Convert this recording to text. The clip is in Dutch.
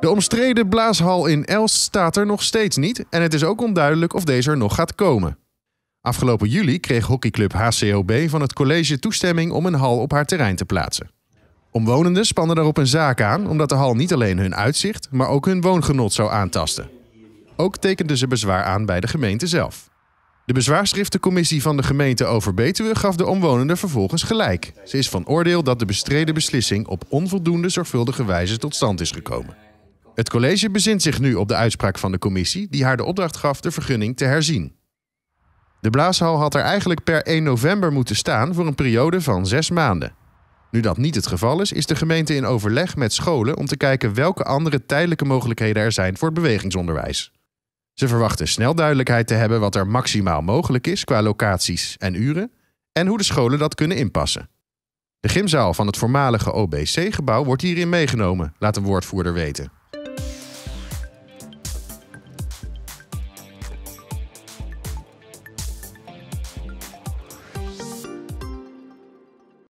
De omstreden blaashal in Elst staat er nog steeds niet en het is ook onduidelijk of deze er nog gaat komen. Afgelopen juli kreeg hockeyclub HCOB van het college toestemming om een hal op haar terrein te plaatsen. Omwonenden spannen daarop een zaak aan omdat de hal niet alleen hun uitzicht, maar ook hun woongenot zou aantasten. Ook tekenden ze bezwaar aan bij de gemeente zelf. De bezwaarschriftencommissie van de gemeente over Betuwe gaf de omwonenden vervolgens gelijk. Ze is van oordeel dat de bestreden beslissing op onvoldoende zorgvuldige wijze tot stand is gekomen. Het college bezint zich nu op de uitspraak van de commissie die haar de opdracht gaf de vergunning te herzien. De blaashal had er eigenlijk per 1 november moeten staan voor een periode van zes maanden. Nu dat niet het geval is, is de gemeente in overleg met scholen om te kijken welke andere tijdelijke mogelijkheden er zijn voor het bewegingsonderwijs. Ze verwachten snel duidelijkheid te hebben wat er maximaal mogelijk is qua locaties en uren en hoe de scholen dat kunnen inpassen. De gymzaal van het voormalige OBC-gebouw wordt hierin meegenomen, laat de woordvoerder weten.